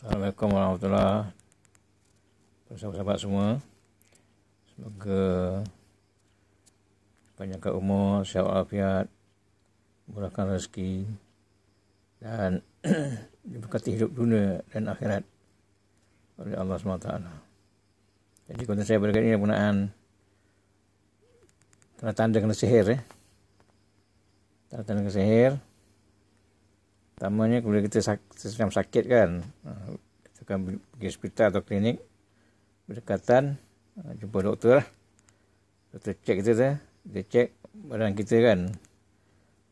Assalamualaikum warahmatullahi wabarakatuh sahabat semua Semoga Banyak umur Sihat walafiat Murahkan rezeki Dan Diberkati hidup dunia dan akhirat Oleh Allah SWT Jadi konten saya berikan ini Penggunaan Tanda-tanda kena sihir eh. Tanda-tanda kena sihir Pertamanya kemudian kita sedang sakit kan Kita akan pergi hospital atau klinik Berdekatan ah, Jumpa doktor lah Doktor cek kita tu Dia cek badan kita kan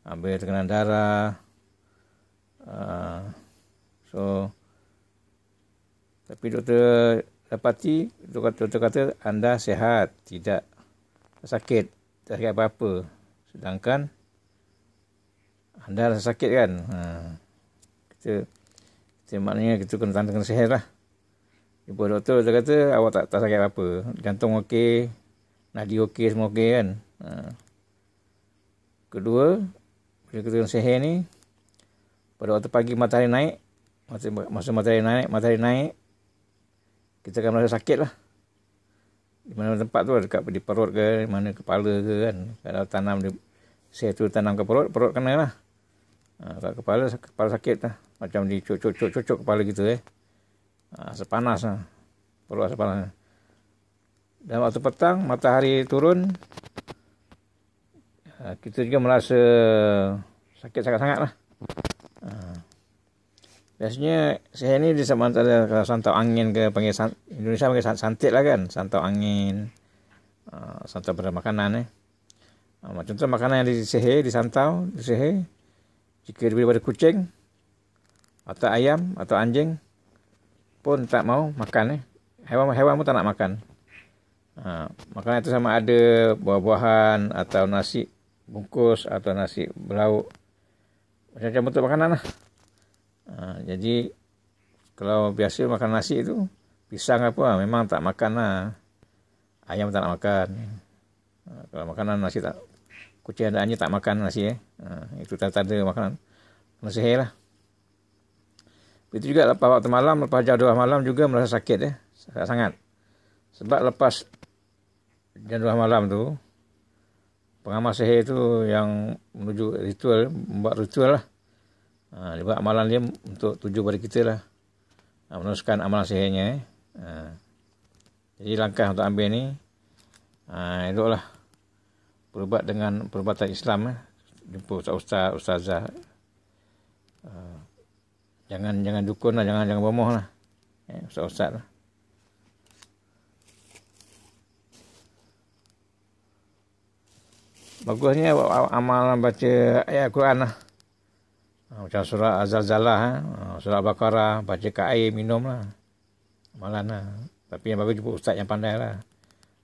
Ambil ah, tekanan darah ah, So Tapi doktor dapati Doktor kata anda sehat, Tidak sakit Tak sakit apa-apa Sedangkan anda rasa sakit kan? Hmm kita kita maknanya kita kena tanda kena sihat lah. Jumpa doktor, dia kata awak tak, tak sakit apa-apa. Jantung okey, nadi okey, semua okey kan. Ha. Kedua, bila kita kena sihat ni, pada waktu pagi matahari naik, masa, masa matahari naik, matahari naik, kita akan merasa sakit lah. Di mana tempat tu, dekat di perut ke, di mana kepala ke kan. Kalau tanam di, saya tu tanam ke perut, perut kena lah. Ha, kat kepala kepala sakit lah. Macam dicucuk-cucuk kepala gitu eh. Ha, panas lah. Perlu lah asap panas. Dan waktu petang, matahari turun. Ha, kita juga merasa sakit sangat-sangat lah. Ha. Biasanya saya ni di sama antara kalau santau angin ke panggil san, Indonesia panggil san, santit lah kan. Santau angin. Santau pada makanan eh. Macam tu makanan yang di sehe, di santau, di sehe jika dia daripada kucing atau ayam atau anjing pun tak mau makan eh. Haiwan haiwan pun tak nak makan. Ha, makanan itu sama ada buah-buahan atau nasi bungkus atau nasi berlauk. Macam-macam bentuk makanan lah. Ha, jadi kalau biasa makan nasi itu pisang apa memang tak makan lah. Ayam tak nak makan. Ha, kalau makanan nasi tak kucing adaannya tak makan nasi lah eh. Ha, itu tak ada makanan. Masih hair lah. Begitu juga lepas waktu malam, lepas jam 12 malam juga merasa sakit eh. Sangat, -sangat. Sebab lepas jam 12 malam tu, pengamal sihir tu yang menuju ritual, membuat ritual lah. Ha, dia buat amalan dia untuk tuju pada kita lah. Ha, meneruskan amalan sihirnya eh. Ha. Jadi langkah untuk ambil ni, ha, eloklah. lah berubat dengan perubatan Islam eh. jumpa ustaz ustaz ustazah ah, jangan jangan dukun lah jangan jangan bomoh lah eh, ustaz ustaz lah. Bagusnya amalan baca ayat Quran lah. Ah, macam surah Azazalah, eh. ah, surah Al-Baqarah, baca ke air, minum lah. Malah lah. Tapi yang bagus jumpa ustaz yang pandai lah.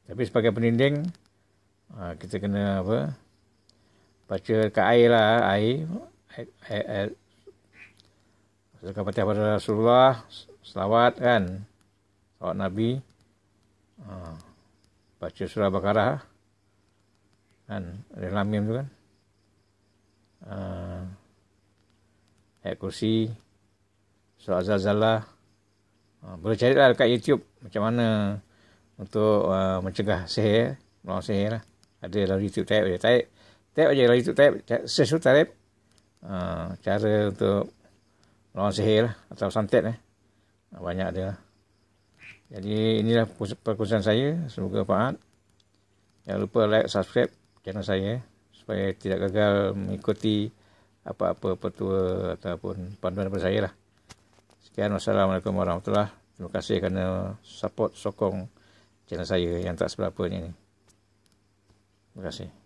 Tapi sebagai penindeng, Ha, kita kena apa? Baca dekat air lah. Air. Air. air, air. Baca pada Rasulullah. Selawat kan. Selawat Nabi. Ha. Baca surah Bakarah. Kan. Relamim tu kan. Ha. Ayat kursi. Surah Zalzalah. Ha. Boleh carilah dekat YouTube. Macam mana. Untuk uh, mencegah seher Melawang seher lah ada lari tiup tape je tape tape aja lari tiup tape search tu tape ha, cara untuk lawan sihir lah, atau santet eh. Ha, banyak dia jadi inilah perkongsian saya semoga bermanfaat jangan lupa like subscribe channel saya supaya tidak gagal mengikuti apa-apa petua ataupun panduan daripada saya lah sekian wassalamualaikum warahmatullahi wabarakatuh terima kasih kerana support sokong channel saya yang tak seberapa ni Gracias.